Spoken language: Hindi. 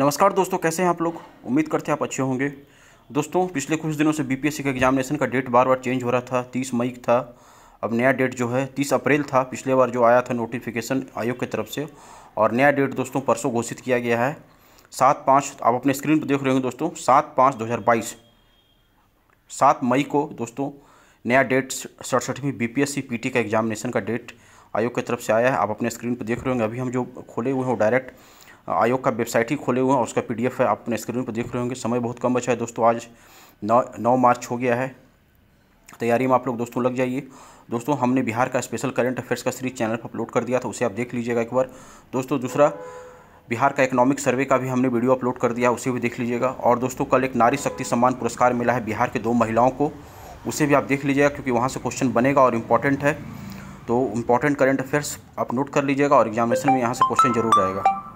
नमस्कार दोस्तों कैसे हैं आप लोग उम्मीद करते हैं आप अच्छे होंगे दोस्तों पिछले कुछ दिनों से बीपीएससी का एग्जामिनेशन का डेट बार बार चेंज हो रहा था तीस मई था अब नया डेट जो है तीस अप्रैल था पिछले बार जो आया था नोटिफिकेशन आयोग की तरफ से और नया डेट दोस्तों परसों घोषित किया गया है सात पाँच आप अपने स्क्रीन पर देख रहे होंगे दोस्तों सात पाँच दो हज़ार बाईस सात मई को दोस्तों नया डेट सड़सठवीं B P S C P T का एग्जामिनेशन का डेट आयोग की तरफ से आया है आप अपने स्क्रीन पर देख रहे होंगे अभी हम जो खोले हुए हैं वो डायरेक्ट आयोग का वेबसाइट ही खोले हुए हैं और उसका पी है आप अपने स्क्रीन पर देख रहे होंगे समय बहुत कम बचा है दोस्तों आज नौ नौ मार्च हो गया है तैयारी में आप लोग दोस्तों लग जाइए दोस्तों हमने बिहार का स्पेशल करंट अफेयर्स का सीरीज चैनल पर अपलोड कर दिया था उसे आप देख लीजिएगा एक बार दोस्तों दूसरा बिहार का इकोनॉमिक सर्वे का भी हमने वीडियो अपलोड कर दिया उसे भी देख लीजिएगा और दोस्तों कल एक नारी शक्ति सम्मान पुरस्कार मिला है बिहार के दो महिलाओं को उसे भी आप देख लीजिएगा क्योंकि वहाँ से क्वेश्चन बनेगा और इम्पॉर्टेंट है तो इम्पॉर्टेंट करंट अफेयर्स आप नोट कर लीजिएगा और एग्जामिनेशन में यहाँ से क्वेश्चन जरूर आएगा